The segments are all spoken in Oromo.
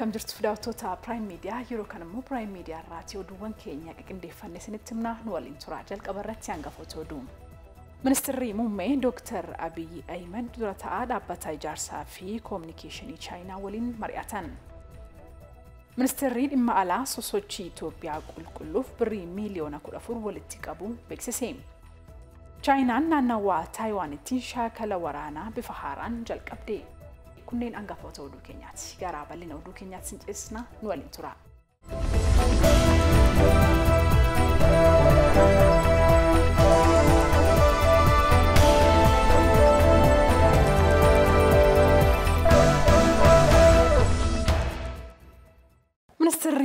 Akkam jirtu fidaawwattoota Piraayim Miidiyaa yeroo kana immoo Piraayim Miidiyaa irraati oduuwwan keenya qindeeffannee isinitti himna nu waliin turaa jalqaba irratti hangafoota oduu. Ministeerri muummee Dooktar Abiyyi Ahimed dura taa'aa dhaabbata ijaarsaa fi koominikeeshinii Chaayinaa waliin mari'atan. Ministeerri dhimma alaa sosochii Itoophiyaa qulqulluuf birrii miiliyoona kudha afur walitti qabu beeksise. Chaayinaan naannawaa Taayiwaanitti shaakala waraanaa bifa haaraan jalqabde. kunneen hangafoota oduu keenyaati. Gara bal'ina oduu keenyaatti siin nu waliin tura.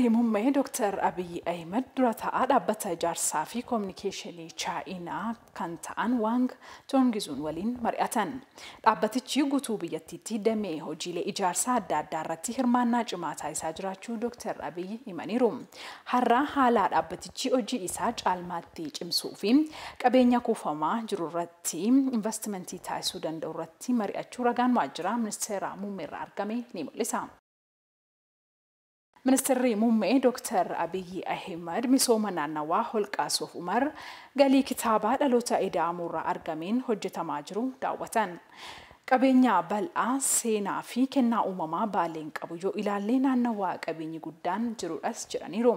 Ibrahiim Hummee Dr. Abiy Ahmed dura taa'aa dhaabbata ijaarsaa fi koominikeeshinii chaayinaa kan ta'an Waang Toongizuun waliin mari'atan. Dhaabbatichi guutuu biyyattiitti damee hojiilee ijaarsaa adda addaa irratti hirmaannaa cimaa taasisaa jiraachuu Dr. Abiy himaniiru. Har'a haala dhaabbatichi hojii isaa caalmaatti cimsuu fi qabeenya kuufamaa jiru irratti investimentii taasisuu danda'u irratti mari'achuu ragaan waajjira ministeera muummee irraa argame ni mul'isa. ministeerri muummee dooktar abiyyi ahimed misooma naannawaa holqaa suuf umar galii kitaabaa dhaloota ida'amuurraa argameen hojjetamaa jiru daawwatan. Qabeenya bal'aa seenaa fi kennaa uumamaa baaleen qabu yoo ilaallee naannawaa qabeenyi guddaan jirudhas jedhaniiru.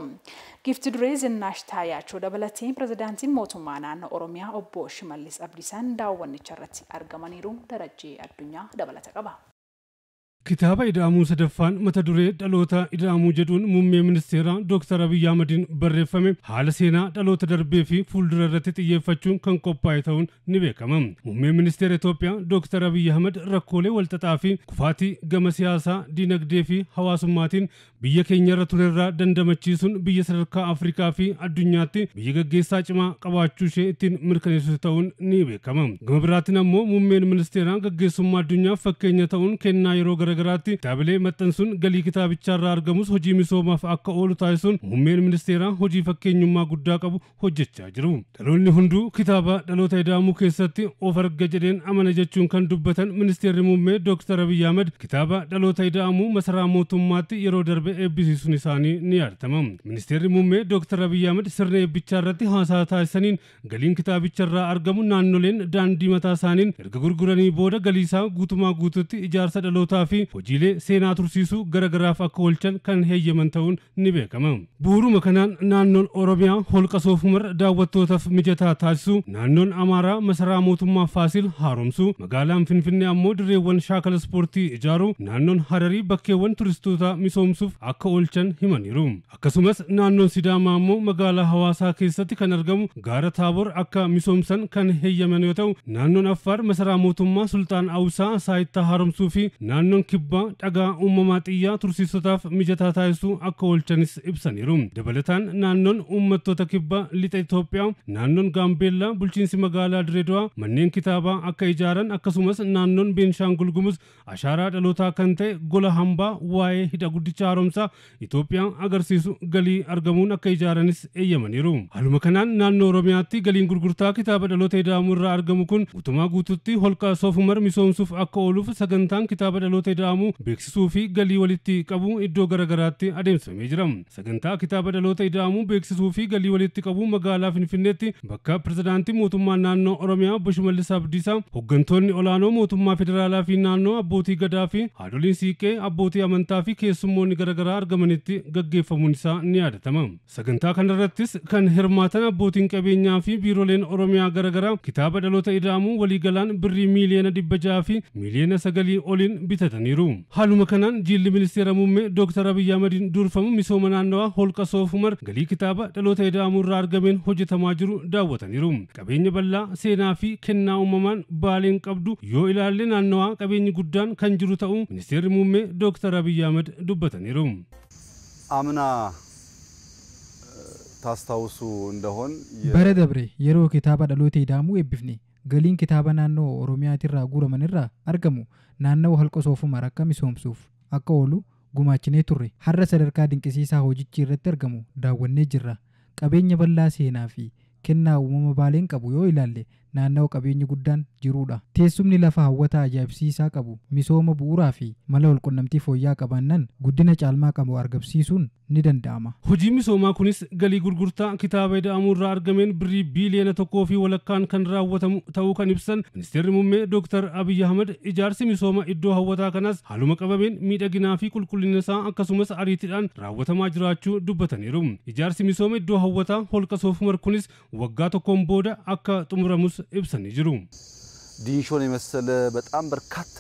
Gift duree Zinnaash Taayaachoo dabalatee pirezidaantiin mootummaa naannoo Oromiyaa obbo Shimallis Abdiisaan daawwannicha irratti argamaniiru darajee addunyaa dabalata qaba. Kitaaba ida'amuu sadaffaan mata duree dhaloota ida'amuu jedhuun muummee ministeeraa Dr. Abiyyi Ahmadiin barreeffame haala seenaa dhaloota darbee fi fuuldura irratti xiyyeeffachuun kan qophaa'e ta'uun ni beekama. Muummee ministeera Itoophiyaa Dr. Abiyyi Ahmad rakkoolee walxaxaa fi kufaatii gama siyaasaa, dinagdee fi hawaasummaatiin biyya keenya irra ture irraa dandamachiisuun biyya sadarkaa Afrikaa fi addunyaatti biyya gaggeessaa cimaa qabaachuu ishee ittiin mirkaneessu ta'uun ni beekama. Gama biraatiin ammoo muummeen ministeeraa gaggeessummaa addunyaa fakkeenya ta'uun kennaa yeroo garagaraatti kitaabilee maxxansuun galii kitaabicharraa argamus hojii misoomaaf akka oolu taasisuun muummeen ministeeraa hojii fakkeenyummaa guddaa qabu hojjechaa jiru. Dhaloonni hunduu kitaaba dhaloota edaamuu keessatti of arga jedheen amana jechuun kan dubbatan ministeerri muummee Dr. Abiy Ahmed kitaaba dhaloota edaamuu masaraa mootummaatti yeroo darbe eebbisiisuun isaanii ni yaadatama. Ministeerri muummee Dr. Abiy Ahmed sirna eebbichaa irratti haasaa taasisaniin galiin kitaabicharraa argamu naannoleen daandii mataa isaaniin erga gurguranii booda galii isaa guutumaa guututti ijaarsa dhalootaa fi fi hojiilee seenaa tursiisuu garagaraaf akka oolchan kan heeyyaman ta'uun ni beekama. Bu'uuruma kanaan naannoon Oromiyaa holqa soofumarra daawwattootaaf mijataa taasisuu, naannoon Amaaraa masaraa mootummaa Faasil haaromsuu, magaalaan Finfinnee ammoo dirreewwan shaakala ispoortii ijaaruu, naannoon Hararii bakkeewwan turistootaa misoomsuuf akka oolchan himaniiru. Akkasumas naannoon Sidaamaa ammoo magaalaa hawaasaa keessatti kan argamu gaara Taaboor akka misoomsan kan heeyyaman yoo ta'u, naannoon Affaar masaraa mootummaa Sultaan Awusaa Saayittaa haaromsuu fi naannoon kibbaa dhagaa uumamaa xiyyaa tursiistotaaf mijataa taasisuu akka oolchanis ibsaniiru. Dabalataan naannoon uummattoota kibbaa lixa Itoophiyaa, naannoon Gaambeellaa, bulchiinsi magaalaa Direedaa, manneen kitaabaa akka ijaaran akkasumas naannoon Beenishaangul Gumuz ashaaraa dhalootaa kan ta'e gola hambaa waa'ee hidha guddicha haaromsaa Itoophiyaa agarsiisu galii argamuun akka ijaaranis eeyyamaniiru. Haaluma kanaan naannoo Oromiyaatti galiin gurgurtaa kitaaba dhaloota ida'amuu irraa argamu kun guutumaa guututti holqa soofumar misoomsuuf akka ooluuf sagantaan kitaaba dhaloota fayyadamu beeksisuu fi galii walitti qabu iddoo garaagaraatti adeemsifamee jira. Sagantaa kitaaba dhaloota ida'amu beeksisuu fi galii walitti qabu magaalaa Finfinneetti bakka pirezidaantii mootummaa naannoo Oromiyaa obbo Shimallis Abdiisaa hooggantoonni olaanoo mootummaa federaalaa fi naannoo abbootii gadaa fi haadholiin siiqee abbootii amantaa fi keessummoonni garaagaraa argamanitti gaggeeffamuun isaa ni yaadatama. Sagantaa kanarrattis kan hirmaatan abbootiin qabeenyaa fi biiroleen Oromiyaa garaagaraa kitaaba dhaloota ida'amu waliigalaan birrii miiliyoona dhibba ja'aa fi miiliyoona sagalii oliin bitatan isaaniiru haaluma kanaan jiilli ministeera muummee dooktar abiyyi ahmadiin durfamu misooma naannawaa holqa soofumar galii kitaaba dhaloota ida'amuu irraa argameen hojjetamaa jiru daawwataniiru qabeenya bal'aa seenaa fi kennaa uumamaan baaleen qabdu yoo ilaalle naannawaa qabeenyi guddaan kan jiru ta'u ministeerri muummee dooktar abiyyi ahmad dubbataniiru አምና ታስታውሱ እንደሆን በረደብሬ የሮ ኪታባ ደሎቴ ዳሙ galiin kitaaba naannoo Oromiyaatirraa guuramanirraa argamu naannawa halqa soofuma rakka misoomsuuf akka oolu gumaachinee turre har'a sadarkaa dinqisiisaa hojichii irratti argamu daawwannee jirra qabeenya bal'aa seenaa fi kennaa uumama baaleen qabu yoo ilaalle naannawa qabeenyi guddaan jirudha. Teessumni lafa hawwata ajaa'ibsiisaa qabu misooma bu'uuraa fi mala walqunnamtii fooyyaa qabannan guddina caalmaa qabu argabsiisuun ni danda'ama. Hojiin misoomaa kunis galii gurgurtaa kitaaba ida'amuu irraa argameen birrii biiliyoona tokkoo fi walakkaan kan raawwatamu ta'uu kan ibsan ministeerri muummee dooktar Abiyyi Ahmad ijaarsi misooma iddoo hawwataa kanaas haaluma qabameen miidhaginaa fi qulqullina isaa akkasumas ariitiidhaan raawwatamaa jiraachuu dubbataniiru. Ijaarsi misooma iddoo hawwataa holqa soofumar kunis waggaa tokkoon booda akka xumuramus ibsanii jiru. ዲንሾን የመሰለ በጣም በርካታ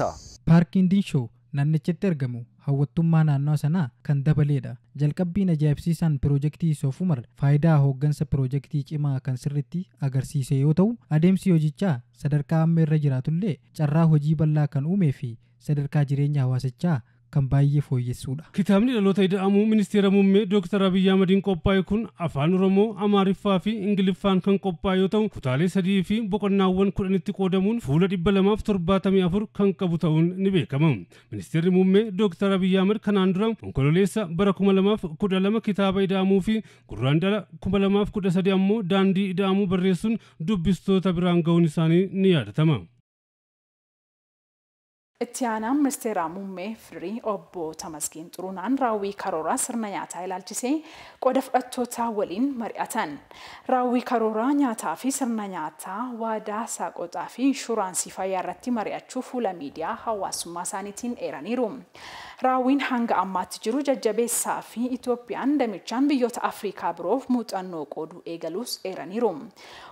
Paarkiin Diinshoo naannichatti argamu hawwattummaa naannoo sanaa kan dabaleedha. Jalqabbiin ajaa'ibsiisaan piroojektii soofumar faayidaa hooggansa proojektii cimaa kan sirriitti agarsiise yoo ta'u, adeemsi hojichaa sadarkaa amma irra jiraatullee carraa hojii bal'aa kan uumee fi sadarkaa jireenya hawaasichaa kan baay'ee fooyyessuudha. Kitaabni dhaloota jedhamu ministeera muummee Dr. Abiyyi Ahmadiin qophaa'e kun afaan Oromoo, Amaariffaa fi Ingiliffaan kan qophaa'e yoo ta'u, kutaalee sadii fi boqonnaawwan kudhanitti qoodamuun fuula dhibba lamaaf torbaatamii afur kan qabu ta'uun ni beekama. Ministeerri muummee Dr. Abiyyi Ahmad kanaan dura onkololeessa bara kuma lamaaf kudha lama kitaaba ida'amuu fi gurraan dhala kuma lamaaf kudha sadii ammoo daandii ida'amuu barreessuun dubbistoota biraan ga'uun isaanii ni yaadatama. እቲያና ምስቴራ ሙሜ ፍሪ ኦቦ ተመስጊን ጥሩናን ራዊ ከሮራ ስርነኛታ ይላልችሴ ቆደፍቀቶታ ወሊን መሪያተን ራዊ ከሮራ ኛታ ፊ ስርነኛታ ዋዳ ሳቆጣ ፊ ኢንሹራንስ ይፋ ያረቲ ፉለ ሚዲያ ሀዋሱማ ሳኒቲን ኤረኒሩ ራዊን ሀንገ አማት ጅሩ ጀጀቤ ሳፊ ኢትዮጵያን እንደሚቻን ብዮት አፍሪካ ብሮቭ ሙጠኖ ቆዱ ኤገሉስ ኤረኒሩም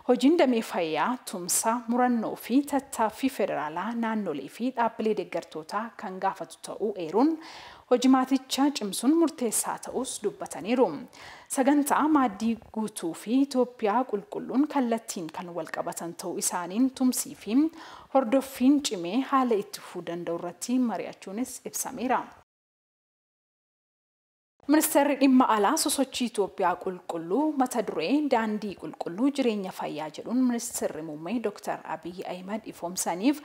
Hojiin damee fayyaa, tumsaa, murannoo fi tattaaffii federaalaa naannolee fi dhaabbilee deeggartoota kan gaafatu ta'uu eeruun hojii maaticha cimsuun murteessaa ta'us dubbataniiru. Sagantaa maaddii guutuu fi Itoophiyaa qulqulluun kallattiin kan wal qabatan ta'uu isaaniin tumsii fi hordoffiin cimee haala itti fufuu danda'u irratti mari'achuunis ibsameera. ሚኒስትር ዲማ አላ ኢትዮጵያ ቁልቁሉ መተድሬ ዳንዲ ቁልቁሉ ጅሬኛ ፋያ ጀሉን ሚኒስትር ሙሜ ዶክተር አብይ አህመድ ኢፎም ሰኒፍ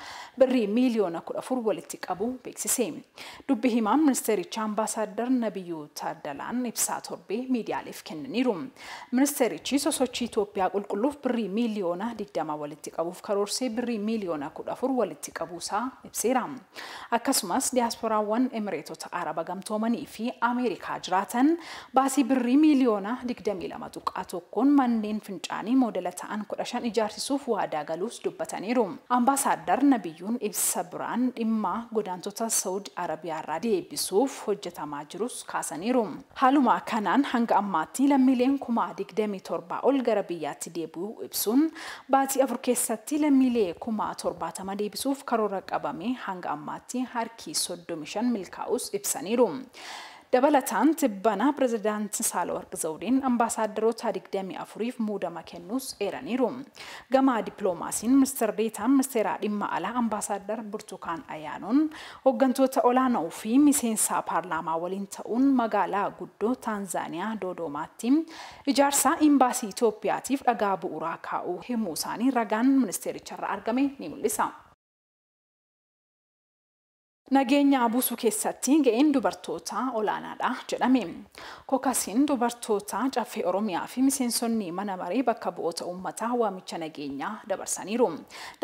ብሪ ሚሊዮን ኩረፉር ወልቲ ቀቡ ቤክሲሴ ዱብ ሂማ ሚኒስትሪቻ አምባሳደር ነቢዩ ታደላን ኢብሳ ቶርቤ ሚዲያ ሊፍ ክንኒሩ ሚኒስትሪቺ ሶሶች ኢትዮጵያ ቁልቁሉ ብሪ ሚሊዮን ዲደማ ወልቲ ቀቡ ከሮርሴ ብሪ ሚሊዮን ኩረፉር ወልቲ ቀቡ ሳ ኢብሴራ አከስማስ ዲያስፖራ ወን ኤምሬቶት አረባ ገምቶመኒ ፊ አሜሪካ jiraatan baasii birrii miiliyoona 22 tuqaa tokkoon manneen fincaanii moodela ta'an 15 ijaarsisuuf waadaa galuus dubbataniiru. Ambaasaaddar Nabiyyuun ibsa biraan dhimma godaantota Saudi Arabiyaarraa deebisuuf hojjetamaa jirus kaasaniiru. Haaluma kanaan hanga ammaatti lammiileen kuma 27 ol gara biyyaatti deebi'u ibsuun baatii afur keessatti lammiilee kuma torbaatama deebisuuf karoora qabame hanga ammaatti harki 35 milkaa'us ibsaniiru. dabalataan tibbanaa pirezidaantii Saahilawarq Zawudeen ambaasaaddaroota digdamii afuriif muudama kennuus eeraniiru. Gama dippiloomaasiin ministeera deetaan ministeera dhimma alaa ambaasaaddar Burtukaan Ayyaanoon hooggantoota olaanoo fi miseensa paarlaamaa waliin ta'uun magaalaa guddoo Taanzaaniyaa Dodoomaatti ijaarsa imbaasii Itoophiyaatiif dhagaa bu'uuraa kaa'uu himuu isaanii ragaan ministeericharraa argame ni mul'isa. Nageenya abusuu keessatti ga'een dubartootaa olaanaadha jedhame. Kookasiin dubartoota caffee Oromiyaa fi miseensonni mana maree bakka bu'oota uummataa waamicha nageenyaa dabarsaniiru.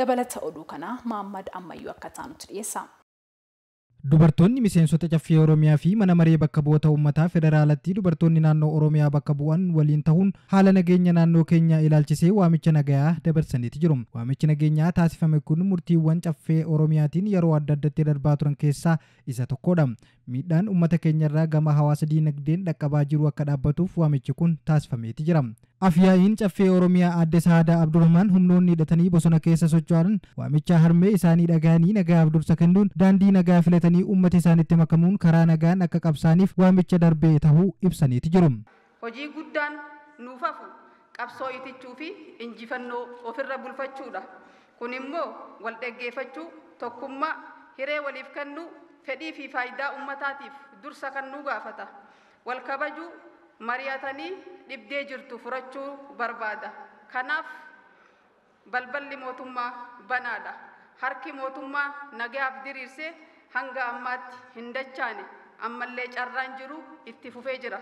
Dabalata oduu kana Maammad Ammayyuu akka taanutti dhiyeessa. Dubartoonni miseensota caffee Oromiyaa fi mana maree bakka bu'oota uummataa federaalatti dubartoonni naannoo Oromiyaa bakka bu'an waliin ta'uun haala nageenya naannoo keenyaa ilaalchisee waamicha nagayaa dabarsaniiti jiru. Waamichi nageenyaa taasifame kun murtiiwwan caffee Oromiyaatiin yeroo adda addaatti darbaa turan keessaa isa tokkodha. Miidhaan uummata keenyarraa gama hawaasa dinagdeen dhaqqabaa jiru akka dhaabbatuuf waamichi kun taasifameeti jira. Afyaa'iin caffee Oromiyaa adde Saadaa Abdurrahmaan humnoonni hidhatanii bosona keessa socho'an waamicha harmee isaanii dhagahanii nagaaf dursa kennuun daandii nagaa filatanii uummata isaanitti makamuun karaa nagaan akka qabsaaniif waamicha darbee tahuu ibsaniiti jiru. Hojii guddaan nuuf hafu qabsoo itichuu fi injifannoo ofirra bulfachuudha. Kun immoo wal dhaggeeffachuu, tokkummaa, hiree waliif kennuu, fedhii fi faayidaa uummataatiif dursa kennuu gaafata. Wal kabajuu mari'atanii dhibdee jirtu furachuu barbaada. Kanaaf balballi mootummaa banaadha. Harki mootummaa nagaaf diriirsee hanga ammaatti hin dachaane ammallee carraan jiru itti fufee jira.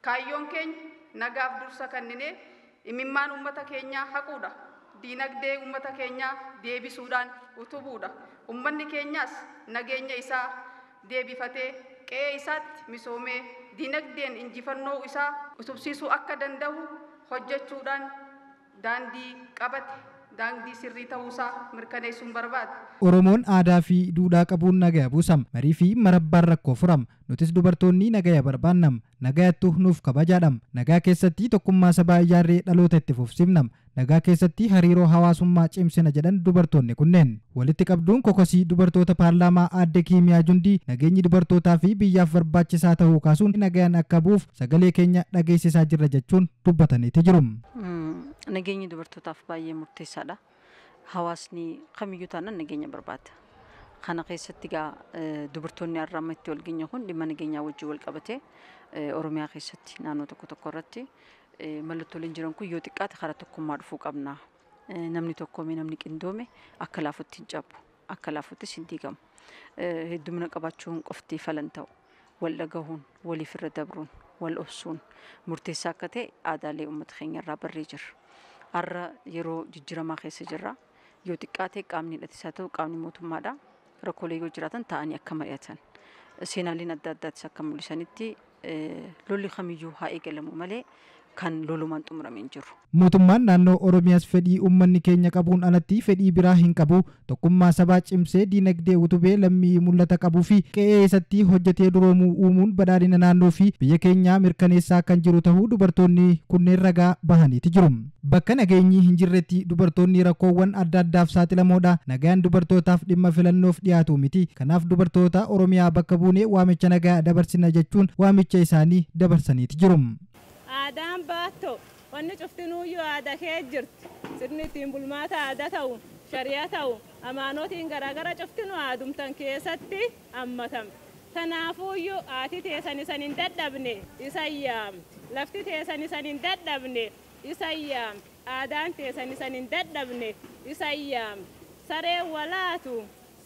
Kaayyoon keenya nagaaf dursa kanninee imimmaan uummata keenyaa haquudha. Diinagdee uummata keenyaa deebisuudhaan utubuudha. Uummanni keenyaas nageenya isaa deebifatee qe'ee isaatti misoomee dinagdeen injifannoo isaa utubsiisuu akka danda'u hojjechuudhaan daandii qabate daandii sirrii ta'uusaa mirkaneessuun barbaada. Oromoon aadaa fi duudhaa qabuun nagaya buusam Marii fi marabbaan rakkoo furam Nutis dubartoonni nagaya barbaannam. Nagayattu nuuf kabajaadham. Nagaa keessatti tokkummaa sabaa ijaarree dhaloota itti fufsiifnama. Nagaa keessatti hariiroo hawaasummaa cimsina jedhan dubartoonni kunneen walitti qabduun kokosii dubartoota paarlaamaa aadde Kiimiyaa Jundii nageenyi dubartootaa fi biyyaaf barbaachisaa ta'uu kaasuun nagayaan akka bu'uuf sagalee keenya dhageessisaa jirra jechuun dubbataniiti jiru. Mm, nageenyi dubartootaaf baay'ee murteessaadha. Hawaasni kamiyyuu taanaan nageenya barbaada. Kana keessatti e, dubartoonni har'amma itti wal kun dhimma nageenyaa wajjin wal e, Oromiyaa keessatti naannoo tokko mallattoleen jiran kun yoo xiqqaate karaa tokkummaa dhufuu qabna. Namni tokkoome namni qindoome akka laafutti hin cabu akka laafuttis hin diigamu. Heddumina qabaachuun qofti falan ta'u wal dhagahuun waliif irra dabruun wal obsuun murteessaa akka ta'e aadaalee uummata keenya irraa barree jirra. Har'a yeroo jijjiramaa keessa jirra. Yoo xiqqaate qaamni hidhatisaa ta'u qaamni mootummaadha. Rakkoolee yoo jiraatan taa'anii akka mari'atan. seenaaliin adda addaatis akka mul'isanitti lolli kamiyyuu haa eegalamu malee kan lolumaan jiru. Mootummaan naannoo Oromiyaas fedhii uummanni keenya qabuun alatti fedhii biraa hin qabu tokkummaa sabaa cimsee diinagdee utubee lammii mul'ata qabuu fi qe'ee isatti hojjatee duroomuu uumuun badhaadhina naannoo fi biyya keenyaa mirkaneessaa kan jiru ta'uu dubartoonni kunneen ragaa bahaniiti jiru. Bakka nageenyi hin jirretti dubartoonni rakkoowwan adda addaaf saaxilamoodha. Nagaan dubartootaaf dhimma filannoof dhiyaatu miti. Kanaaf dubartoota Oromiyaa bakka buunee waamicha nagaa dabarsina jechuun waamicha isaanii dabarsaniiti jiru. aadaan baatto wanni cuftinuuyyuu aada kee jirti sirni ittiin bulmaata aada ta'u shari'a ta'u amaanootiin garaagara cuftinuu aadumtan keessatti ammatame tanaafuuyyuu haati teessan isan hin dadhabne isan yaamti lafti teessan isan hin dadhabne isan yaamti aadaan teessan isan hin dadhabne isan yaamti saree walaatu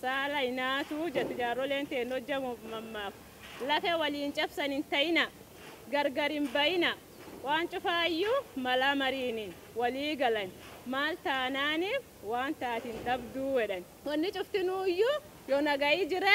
saala hinaatu jettu jaarroleen teen mammaaf lafe waliin cabsan hin ta'ina gargar hin bayina waan cufaayyuu malaa mariiniin walii galan maal taanaaniif waan taatiin dhabduu wedhan wanni cuftinuuyyuu yoo nagayi jire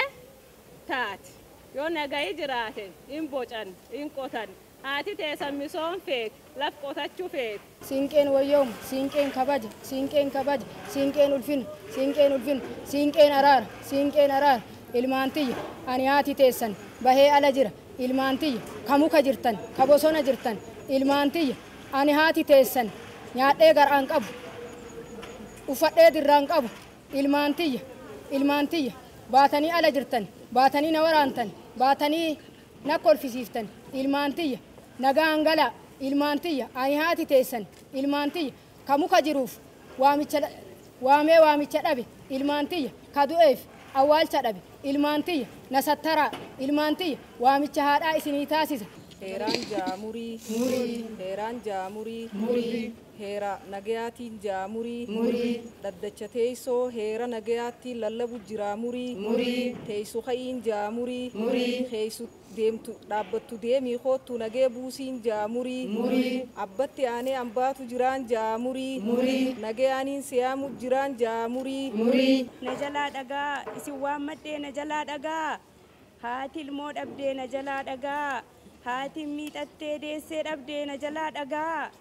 taati yoo nagayi jiraate hin bocan hin qotan haati teessan misoon feek laf qotachuu feek. Siinqeen wayyoom, siinqeen kabaja, siinqeen kabaja, siinqeen ulfina, siinqeen ulfina, siinqeen araara, siinqeen araara, ilmaan tiyya, ani haati teessan, bahee ala jira, ilmaan tiyya, ka muka jirtan, ka bosona jirtan, ilmaan tiyya ani haati teessan nyaadhee garaan qabu uffadhee dirraan qabu ilmaan tiyya ilmaan tiyya baatanii ala jirtan baatanii na waraantan baatanii na kolfisiiftan ilmaan tiyya nagaa hangalaa ilmaan tiyya ani haati teessan ilmaan tiyya ka muka jiruuf waamee waamicha dhabe ilmaan tiyya ka du'eef awwaalcha dhabe ilmaan tiyya na sattaraa ilmaan tiyya waamicha haadhaa isinii taasisa heeraan ja'a murii murii heeraan ja'a murii murii heera nagayaatiin ja'a murii murii dhaddacha teessoo heera nagayaatti lallabu jira murii teeysu teessu ha'iin ja'a murii murii heessu deemtu dhaabbattu deemii koottu nagee buusiin ja'a murii abbatti aanee ambaatu jiraan ja'a murii murii nagee siyaamu jiraan ja'a murii murii na jalaa dhagaa isin waan maddee na jalaa dhagaa haati ilmoo na jalaa dhagaa haatiin miixattee deessee dhabde na jalaa dhagaa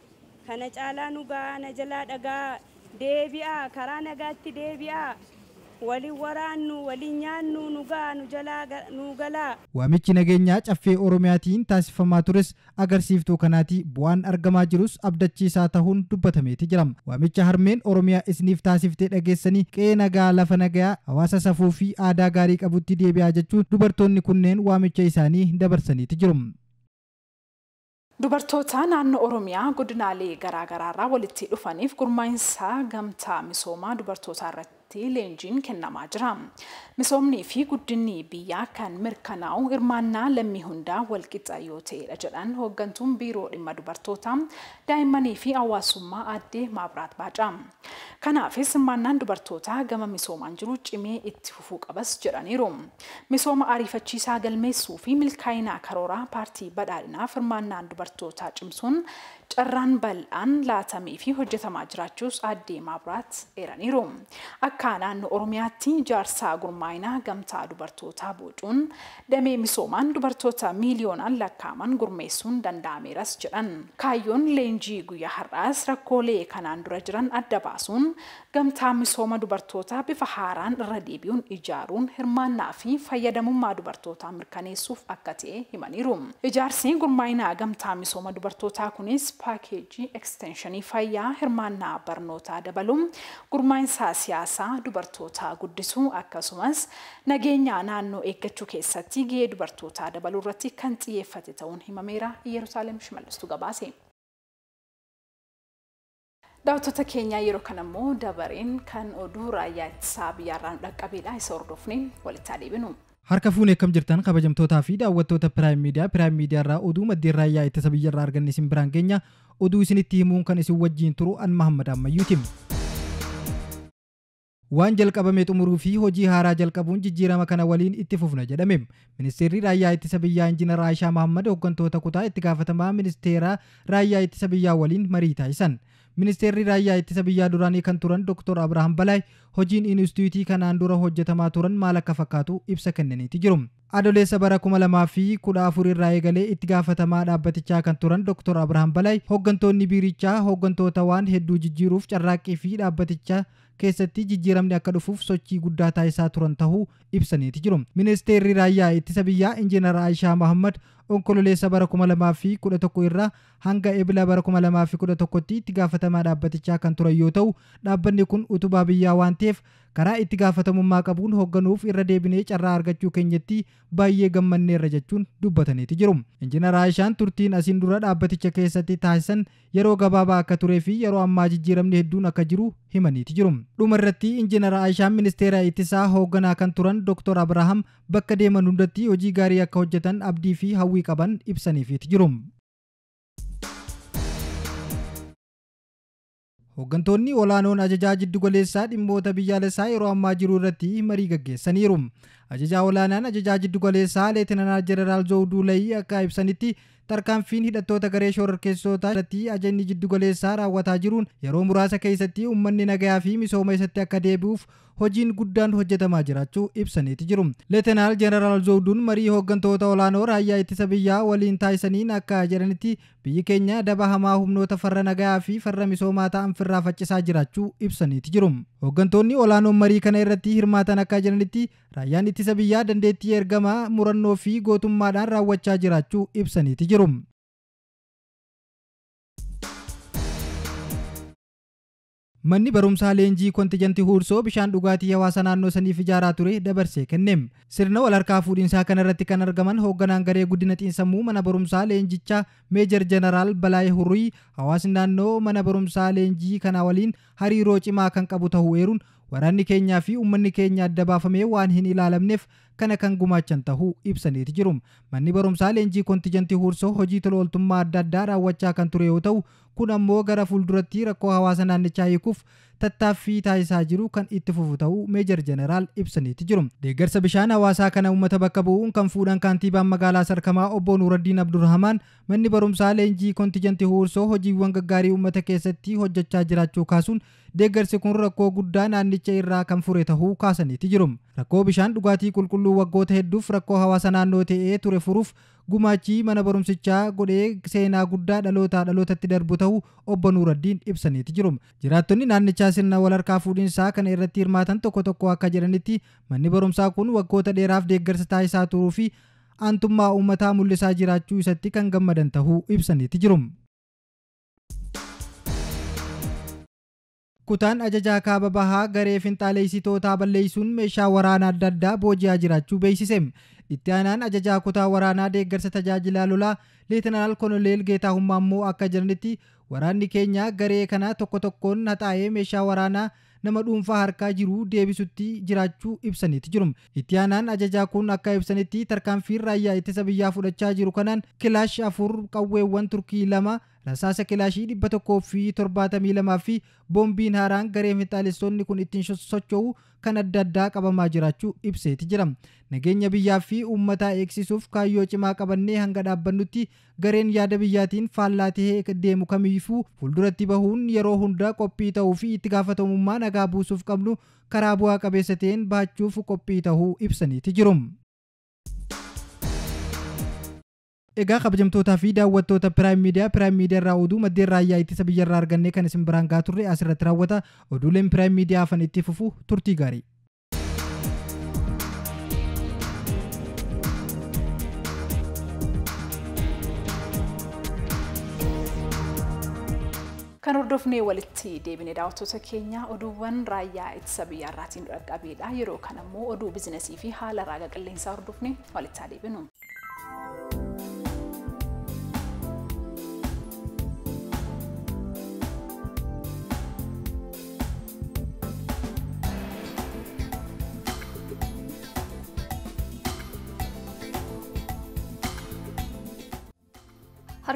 kana caalaa nu ga'a na jalaa dhagaa deebi'aa karaa nagaatti deebi'aa waliin waraannu waliin nyaannu nu ga'a galaa. Waamichi nageenyaa caffee oromiyaatiin taasifamaa tures agarsiiftuu kanaati bu'aan argamaa jirus abdachiisaa ta'uun dubbatameeti jirama. Waamicha harmeen oromiyaa isiniif taasiftee dhageessanii qe'ee nagaa lafa nagayaa hawaasa safuu fi aadaa gaarii qabutti deebi'aa jechuun dubartoonni kunneen waamicha isaanii dabarsaniiti jiru. Dubartoota naannoo Oromiyaa godinaalee garaagaraarraa walitti dhufaniif gurmaa'iinsa gamtaa misoomaa dubartootarratti irratti irratti leenjiin kennamaa jira. Misoomnii fi guddinni biyyaa kan mirkanaa'u hirmaannaa lammii hundaa walqixa yoo ta'edha jedhan hooggantuun biiroo dhimma dubartootaa daa'immanii fi hawaasummaa addee Maabiraat Baaca. Kanaafis hirmaannaan dubartootaa gama misoomaan jiru cimee itti fufuu qabas jedhaniiru. Misooma ariifachiisaa galmeessuu fi milkaa'inaa karooraa paartii badhaadhinaaf hirmaannaan dubartootaa cimsuun carraan bal'aan laatamee fi hojjetamaa jiraachuus addee Maabiraat eeraniiru. Akka naannoo Oromiyaatti ijaarsaa gurmaayinaa gamtaa dubartootaa boocuun damee misoomaan dubartoota miiliyoonaan lakkaaman gurmeessuun danda'ameeras jedhan. Kaayyoon leenjii guyyaa har'aas rakkoolee kanaan dura jiran adda baasuun gamtaa misooma dubartootaa bifa haaraan irra deebi'uun ijaaruun hirmaannaa fi fayyadamummaa dubartootaa mirkaneessuuf akka ta'e himaniiru. Ijaarsi gurmaayinaa gamtaa misooma dubartootaa kunis paakeejii ekstenshinii fayyaa hirmaannaa barnootaa dabaluun gurmaa'iinsa siyaasaa dubartootaa guddisuu akkasumas nageenya naannoo eeggachuu keessatti gahee dubartootaa dabaluu irratti kan xiyyeeffate ta'uun himameera Yerusaalem Shimallistuu gabaase. Daawwattoota keenyaa yeroo kan dabareen kan oduu raayyaa ittisaa biyyaarraan dhaqqabeedha isa hordofneen walittaa adeebinu. Harka fuunee akkam jirtan kabajamtootaa fi daawwattoota Piraayim Miidiyaa Miidiyaa irraa oduu maddeen raayyaa ittisa biyyarraa arganne isin biraan keenya oduu isinitti himuun kan isin wajjiin turu an waan jalqabame xumuruu fi hojii haaraa jalqabuun jijjiirama kana waliin itti fufna jedhame ministeerri raayyaa ittisa biyyaa injinar ayshaa Mahammad hooggantoota kutaa itti gaafatamaa ministeera raayyaa ittisa biyyaa waliin marii taasisan. ministeerri raayyaa ittisa biyyaa duraanii kan turan dr abrahaam balaay hojiin inistituutii kanaan dura hojjetamaa turan maal akka fakkaatu ibsa kennaniiti jiru adoleessa bara kuma fi afur irraa eegalee itti gaafatamaa dhaabbatichaa kan turan dr abrahaam balaay hooggantoonni biirichaa hooggantoota waan hedduu jijjiiruuf carraaqqii fi dhaabbatichaa keessatti jijjiiramni akka dhufuuf sochii guddaa isaa turan tahuu ibsaniiti jiru ministeerri raayyaa ittisa biyyaa injiinar aayishaa mahammad onkololeessa bara tokko irraa hanga eebila bara kudha tokkotti itti gaafatamaa dhaabbatichaa kan turan yoo ta'u dhaabbanni kun utubaa biyyaa waan ta'eef karaa itti gaafatamummaa qabuun hoogganuuf irra deebinee carraa argachuu keenyatti baay'ee gammanneerra jechuun dubbataniiti jiru. Injiinar Aayishaan turtiin asiin dura dhaabbaticha keessatti taasisan yeroo gabaabaa akka turee fi yeroo ammaa jijjiiramni hedduun akka jiru himaniiti jiru. Dhuma irratti Injiinar Aayishaan ministeera ittisaa hoogganaa kan turan Dr. Abrahaam bakka deeman hundatti hojii gaarii akka hojjetan abdii fi hawwii qaban ibsaniifiiti jiru. Hooggantoonni olaanoon ajajaa jiddugoleessaa dhimmoota biyyaalessaa yeroo ammaa jiru irratti marii gaggeessaniiru. Ajajaa olaanaan ajajaa jiddugoleessaa Leetinanaa Jeneraal Zoowuu Duulayii akka ibsanitti tarkaanfiin hidhattoota garee shororkeessootaa irratti ajajni jiddugoleessaa raawwataa jiruun yeroo muraasa keessatti uummanni nagayaa fi misooma isatti akka deebi'uuf hojiin guddaan hojjetamaa jiraachuu ibsaniiti jiru. Leetanaal Jeneraal Zoowduun marii hooggantoota olaanoo raayyaa ittisa biyyaa waliin taayisaniin akka jedhanitti biyyi keenya daba hamaa humnoota farra nagayaa fi farra misoomaa ta'an firraa faccisaa jiraachuu ibsaniiti jiru. Hooggantoonni olaanoon marii kana irratti hirmaatan akka jedhanitti raayyaan ittisa biyyaa dandeettii ergamaa murannoo fi gootummaadhaan raawwachaa jiraachuu ibsaniiti jiru. Manni barumsaa leenjii kontijantii huursoo bishaan dhugaatii hawaasa naannoo saniif ijaaraa ture dabarsee kenneem. Sirna walharkaa fuudhinsaa irratti kan argaman hoogganaan garee guddina xiinsammuu mana barumsaa leenjichaa meejar jeneraal Balaayee Hurrii hawaasni naannoo mana barumsaa leenjii kana waliin hariiroo cimaa kan qabu ta'uu eeruun waraanni keenyaa fi uummanni keenya adda baafamee waan hin ilaalamneef kana kan gumaachan tahuu ibsaniiti jiru. Manni barumsaa leenjii kontijantii hojii adda addaa raawwachaa kan ture yoo ta'u kun ammoo gara fuulduratti rakkoo hawaasa naannichaa tattaaffii taasisaa jiru kan itti fufu meejar jiru. Deeggarsa bishaan hawaasaa kana uummata bakka bu'uun kan fuudhan magaalaa sarkamaa obbo Nuuraddiin manni barumsaa leenjii kontijantii huursoo hojiiwwan gaggaarii uummata keessatti hojjachaa jiraachuu kaasuun deeggarsi kun rakkoo guddaa naannicha irraa kan fure tahuu Rakkoo bishaan dhugaatii qulqulluu qulqulluu waggoota hedduuf rakkoo hawaasa naannoo ta'ee ture furuuf gumaachii mana barumsichaa godhee seenaa guddaa dhalootaa dhalootatti darbu ta'uu obbo Nuuraddiin ibsaniiti jiruma. Jiraattonni naannichaa sirna wal harkaa fuudhinsaa kana irratti hirmaatan tokko tokko akka jedhanitti manni barumsaa kun waggoota dheeraaf deeggarsa taasisaa turuu fi antummaa uummataa mul'isaa jiraachuu isatti kan gammadan ta'uu ibsaniiti jiruma. Kutaan ajajaa kaaba bahaa garee finxaaleessitootaa balleessuun meeshaa waraanaa adda addaa boojiyaa jiraachuu beeksisem. Itti aanaan ajajaa kutaa waraanaa deeggarsa tajaajilaa lolaa Leetanaal Konoleel Geetaahummaa immoo akka jiranitti waraanni keenyaa garee kana tokko tokkoon haxaa'ee meeshaa waraanaa nama dhuunfaa harkaa jiru deebisutti jiraachuu ibsaniiti jiru. Itti aanaan ajajaa kun akka ibsanitti tarkaanfiin raayyaa ittisa biyyaa fudhachaa jiru kanaan kilaash afur qawweewwan turkii lama Lasaasa kilaashii dhibba tokkoo fi torbaatamii lamaa fi boombiin haaraan garee finxaalessonni kun ittiin socho'u kan adda addaa qabamaa jiraachuu ibseeti jira. Nageenya biyyaa fi uummataa eegsisuuf kaayyoo cimaa qabannee hanga dhaabbannutti gareen yaada biyyaatiin faallaa tahee deemu kamiifuu fuulduratti bahuun yeroo hunda qophii ta'uu fi itti gaafatamummaa nagaa buusuuf qabnu karaa bu'aa qabeessa ta'een baachuuf qophii ta'uu ibsaniiti jiru. Egaa kabajamtootaa fi daawwattoota Piraayim Miidiyaa Piraayim Miidiyaa irraa oduu maddeen raayyaa ittisa biyya biyyarraa arganne kan isin biraangaa gaa turre asirratti raawwata oduuleen Piraayim Miidiyaa hafan itti fufu turtii gaarii. Kan hordofne walitti deebine daawwattoota keenya oduuwwan raayyaa ittisa biyyaarraatiin dhaqqabeedha. Yeroo kanammoo oduu bizinasii fi haala raaga qilleensaa hordofnee walitti deebinu.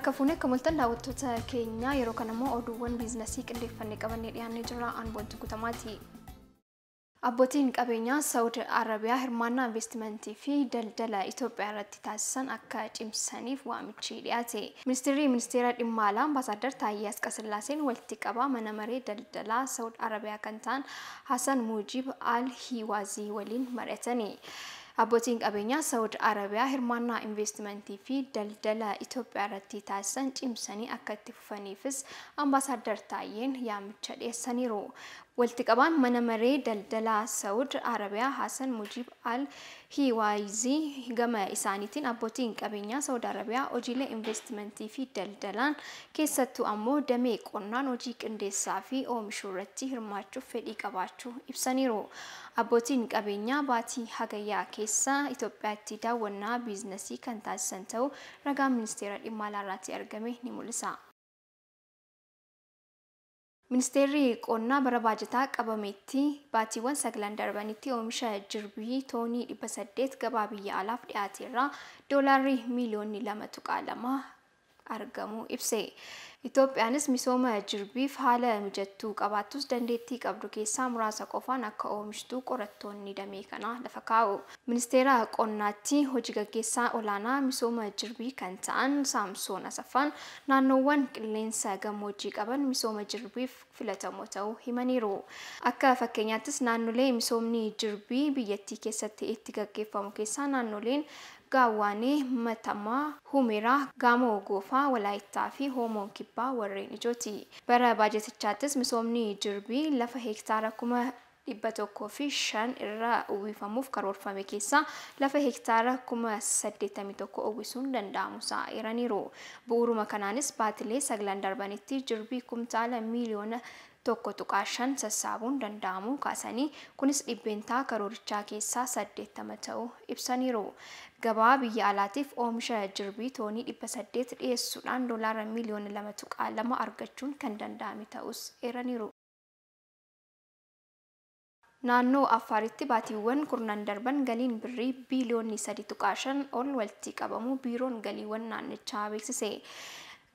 Akka fuunee akka mul'atan daawwattoota keenya yeroo kan immoo oduuwwan biizinasii qindeeffannee qabannee dhiyaannee jira aanboonti gutamaati. Abbootiin qabeenyaa Saawud Arabiyaa hirmaannaa investimentii fi daldala Itoophiyaa irratti taasisan akka cimsaniif waamichi dhiyaate. Ministeerri ministeera dhimma alaa ambaasaaddar Taayyee Asqasillaaseen walitti qaba mana maree daldalaa Saawud Arabiyaa kan ta'an Hasan Mujib Al Hiwaazii waliin mari'atani. አቦቲን ቀበኛ ሳውዲ አረቢያ ህርማና ኢንቨስትመንት ፊ ደልደላ ኢትዮጵያ ረቲ ታሰን ጭምሰኒ አከቲፉ ፈኒፍስ አምባሳደር ታየን ያምቸል የሰኒሮ Walti qabaan mana maree daldalaa Saawud Arabiyaa Hasan Mujib Al Hiwaayizii gama isaaniitiin abbootiin qabeenyaa Saawud Arabiyaa hojiilee investimentii fi daldalaan keessattuu ammoo damee qonnaan hojii qindeessaa fi oomishuu irratti hirmaachuuf fedhii qabaachuu ibsaniiru. Abbootiin qabeenyaa baatii hagayyaa keessa Itoophiyaatti daawwannaa biizinasii kan taasisan ta'uu ragaa ministeera dhimma alaaraatti argame ni mul'isa. Ministeerri qonnaa bara baajataa qabametti baatiiwwan sagalan darbanitti oomisha jirbii toonii dhibba gabaa biyya alaaf dhiyaate irraa doolaarri miliyoonni lama tuqaa lama argamu ibse. Itoophiyaanis misooma jirbiif haala mijattuu qabaattus dandeettii qabdu keessaa muraasa qofaan akka oomishtuu qorattoonni damee kanaa lafa kaa'u. Ministeera qonnaatti hojii gaggeessaa olaanaa misooma jirbii kan ta'an Saamsoon Asaffaan naannoowwan qilleensa gammoojjii qaban misooma jirbiif filatamoo ta'uu himaniiru. Akka fakkeenyaattis naannolee misoomni jirbii biyyattii keessatti itti gaggeeffamu keessaa naannoleen Gaawwaanee Matamaa Huumeraa, Gaamoo Goofaa, Walaayittaa fi Hoomoon Kibbaa warreen ijooti. Bara baajetichaattis misoomni jirbii lafa heektaara kuma dhibba tokkoo fi shan irraa uwwifamuuf karoorfame keessaa lafa hektaara kuma saddeettamii tokko uwwisuun danda'amu sa'airaniiru. Bu'uuruma kanaanis baatilee saglan darbanitti jirbii kumtaala miiliyoona tokko tuqaa shan sassaabuun danda'amuu kaasanii kunis dhibbeentaa karoorichaa keessaa saddeettama ta'uu ibsaniiru. Gabaa biyya alaatiif oomisha jirbii toonii dhibba saddeet dhiyeessuudhaan doolaara miliyoona lama tuqaa lama argachuun kan danda'ame ta'us eeraniiru. Naannoo afaaritti baatiiwwan kurnan darban galiin birrii biiliyoonni 3.5 ol walitti qabamuu biiroon galiiwwan naannichaa beeksise.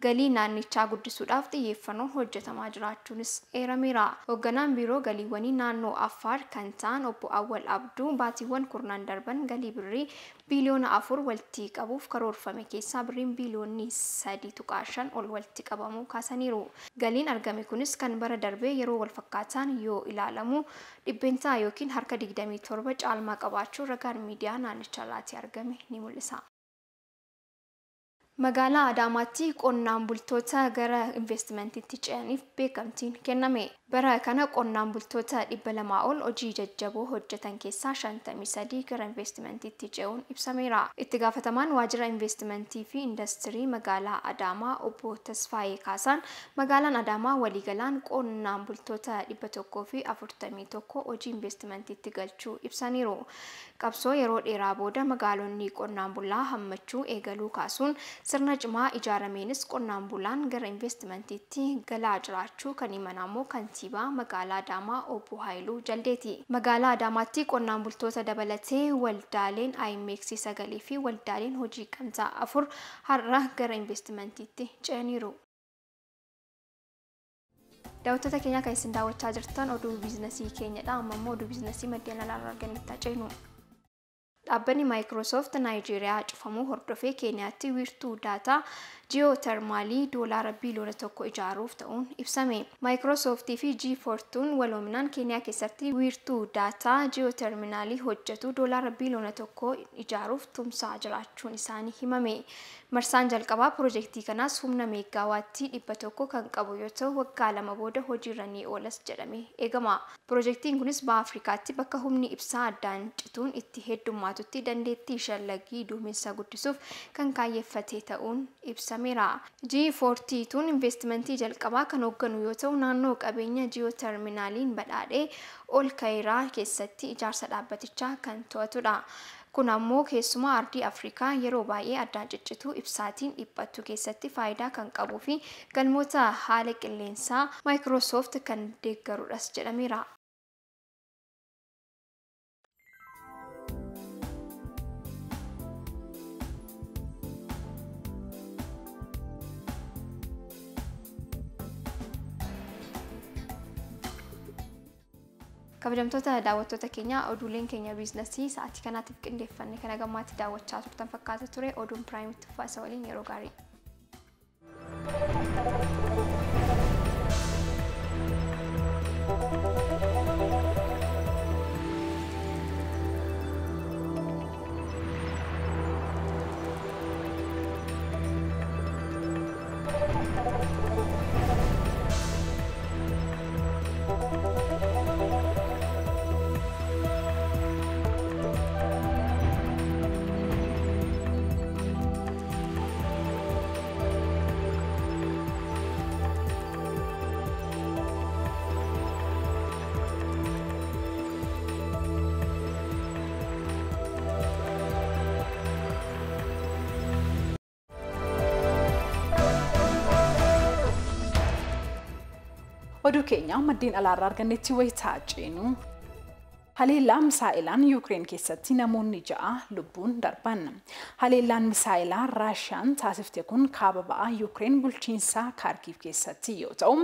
galii naannichaa guddisuudhaaf xiyyeeffannoon hojjetamaa jiraachuunis eerameera. Hoogganaan biiroo galiiwwanii naannoo Affaar kan ta'an obbo Awwal Abduu baatiiwwan kurnaan darban galii birrii biiliyoona afur waltii qabuuf karoorfame keessaa birriin biiliyoonni sadii tuqaa shan ol waltti qabamuu kaasaniiru. Galiin argame kunis kan bara darbee yeroo wal fakkaataan yoo ilaalamu dhibbeentaa yookiin harka 27 caalmaa qabaachuu ragaan miidiyaa naannicha laatee argame ni mul'isa. magaalaa adaamaatti qonnaan bultoota gara investimantiitti ce'aniif beekamtiin kenname bara kana qonnaan bultoota dhibba lamaa ol hojii jajjaboo hojjetan keessaa shantamii sadii gara investimantiitti ce'uun ibsameera itti gaafatamaan waajjira investimentii fi indastirii magaalaa adaamaa obbo tasfaayee kaasaan magaalaan adaamaa waliigalaan qonnaan bultoota dhibba tokkoo fi afurtamii tokko hojii investimantiitti galchuu ibsaniiru qabsoo yeroo dheeraa booda magaalonni qonnaan bulaa hammachuu eegaluu kaasuun ስርነ ጭማ ኢጃረሜንስ ቆናን ቡላን ገረ ኢንቨስትመንትቲ ገላ ጭራቹ ከኒመናሞ ከንቲባ መጋላ ዳማ ኦቦ ሀይሉ ጀልዴቲ መጋላ አዳማቲ ቆናን ቡልቶ ተደበለቴ ወልዳሌን አይሜክሲ ሰገሊፊ ወልዳሌን ሆጂ ቀምዛ አፉር ሀራ ገረ ኢንቨስትመንትቲ ጨኒሩ ዳውተተ ኬኛ ከይስንዳ ወቻ ኦዱ ቢዝነሲ ኬኛ ዳ አመሞ ኦዱ ቢዝነሲ መዲያና ላራርገን ይታጨኑ Dhaabbanni Maayikiroosoft Naayijeeriyaa cufamuu hordofee keenyaatti wiirtuu daataa ji'ootermaalii doolaara biliyoona tokko ijaaruuf ta'uun ibsame. Maayikiroosooftii fi G-Fortuun waloominaan Keeniyaa keessatti wiirtuu daataa ji'ooterminaalii hojjetu doolaara biliyoona tokko ijaaruuf tumsaa jiraachuun isaanii himame. Marsaan jalqabaa pirojektii kanaas humna meegaawaattii dhibba tokko kan qabu yoo ta'u waggaa lama booda hojiirra ni oolas jedhame eegama. Piroojeektiin kunis baha Afrikaatti bakka humni ibsaa addaan cituun itti heddummaatutti dandeetti shallagii duumessa guddisuuf kan kaayyeffatee ta'uun ibsa. hojjetameera. g tun investimentii jalqabaa kan hoogganu yoo ta'u naannoo qabeenya jiyoterminaaliin badhaadhee ol kaayiraa keessatti ijaarsa dhaabbatichaa kan to'atudha. Kun ammoo keessumaa ardii Afrikaa yeroo baay'ee addaan ciccitu ibsaatiin dhiphattu keessatti faayidaa kan qabuu fi galmoota haala qilleensaa Maayikiroosoft kan deeggarudhas jedhameera. Kabajamtoota daawwattoota keenya oduuleen keenya biizinasii sa'aatii kanaatiif qindeeffanne kana gammaatti daawwachaa turtan fakkaata ture oduun piraayimitti isa waliin yeroo gaarii. oduu keenya maddeen alaarraa argannetti waytaa ceenu ሀሌላም ሳኢላን ዩክሬን ኬሰቲ ነሞኒ ጃአ ልቡን ደርባን ሀሌላን ምሳይላ ራሽያን ታስፍቴኩን ካበባ ዩክሬን ቡልቺንሳ ካርኪቭ ኬሰቲ የውተው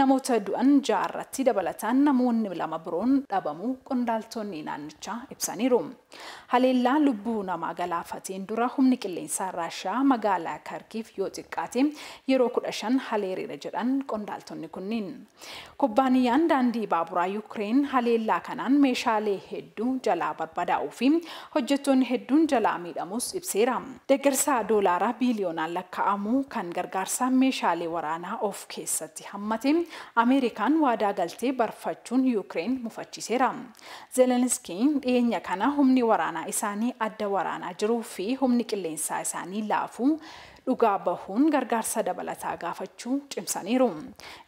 ነሞተ ዱአን ጃአረቲ ደበለታን ነሞኒ ብላመብሮን ደበሙ ቁንዳልቶኒ ናንቻ ኤብሳኒሩ ሀሌላ ልቡ ነማ ገላፈቴን ዱራ ሁምኒ ቅሌንሳ ራሽያ መጋላ ካርኪቭ የውጥቃቴ የሮ ኩደሸን ሀሌሪ ረጀዳን ቁንዳልቶኒ ኩኒን ኩባንያን ዳንዲ ባቡራ ዩክሬን ሀሌላ ከናን ሜሻ meeshaalee hedduu jalaa barbaadaa'uu fi hojjettoonni hedduun jalaa miidhamus ibseera. Deeggarsa doolaara biiliyoonaan lakkaa'amu kan gargaarsa meeshaalee waraanaa of keessatti hammate Ameerikaan waadaa galtee barfachuun Yuukireen mufachiiseera. Zeelenskiin dhiyeenya kana humni waraanaa isaanii adda waraanaa jiruu fi humni qilleensaa isaanii laafuu dhugaa bahuun gargaarsa dabalataa gaafachuu cimsaniiru.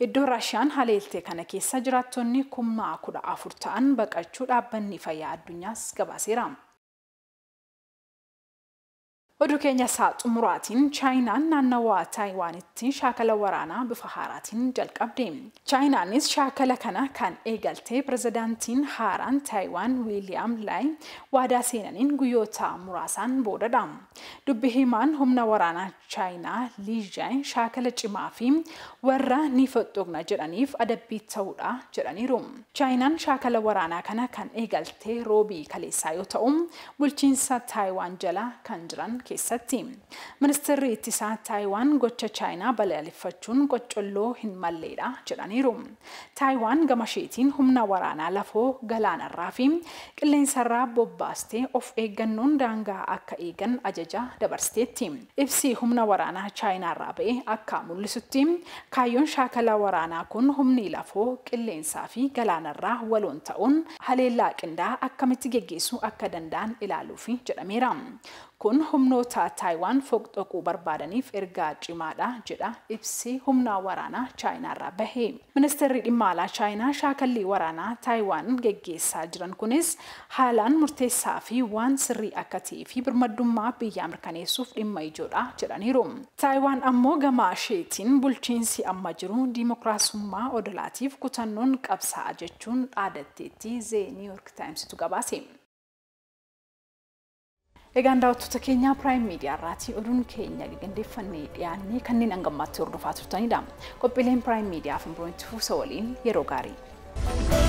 Iddoo Raashiyaan haleeltee kana keessa jiraattonni kummaa kudha afur ta'an baqachuu dhaabbanni fayyaa addunyaas gabaaseera. Oduu keenya saaxumuraatiin chaayinaan naannawaa taayiwaanitti shaakala waraanaa bifa haaraatiin jalqabde. Chaayinaanis shaakala kana kan eegaltee pirezidaantiin haaraan taayiwaan wiiliyaam Laay waadaa seenaniin guyyoota muraasaan boodadha. Dubbi himaan humna waraanaa chaayinaa Liijaay shaakala cimaa fi warra ni foddoqna jedhaniif adabbii ta'uudha jedhaniiru. Chaayinaan shaakala waraanaa kana kan eegaltee roobii kaleessaa yoo ta'u bulchiinsa taayiwaan jala kan jiran keessatti. ministirri ittisaa Taayiwaan gocha Chaayinaa balalifachuun qocolloo hin malleedha jedhaniiru. Taayiwaan gamasheetiin humna waraanaa lafoo galaanarraa fi qilleensarraa bobbaastee of eeggannoon daangaa akka eegan ajaja dabarsiteetti Ibsi humna waraanaa Chaayinaarraa ba'ee akka mul'isutti kaayyoon shaakala waraanaa kun humni lafoo qilleensaa fi galaanarraa waloon ta'uun haleellaa qindaa akkamitti geggeessuu akka danda'an ilaaluufi jedhameera. Kun humnoota Taayiwaan foqxoquu barbaadaniif ergaa cimaadha jedha ibsi humna waraanaa Chaayinaarraa bahe. Ministeerri dhimma alaa Chaayinaa shaakallii waraanaa Taayiwaan geggeessaa jiran kunis haalaan murteessaa fi waan sirrii akka ta'ee fi birmaddummaa biyyaa mirkaneessuuf dhimma ijoodha jedhaniiru. Taayiwaan ammoo gama isheetiin bulchiinsi amma jiru diimokiraasummaa odolaatiif kutannoon qabsaa'aa jechuun dhaadatteetti zee niiwuyork taayimsitu gabaase. Egaa waantota keenyaa Piraayim Miidiyaa irraatii oduun keenya gaggeeffannee dhiyaannee kanneen hanga ammaatti hordofaa turtanidha. Qophiileen Piraayim Miidiyaa fi Biroonti Fuusa waliin yeroo gaarii.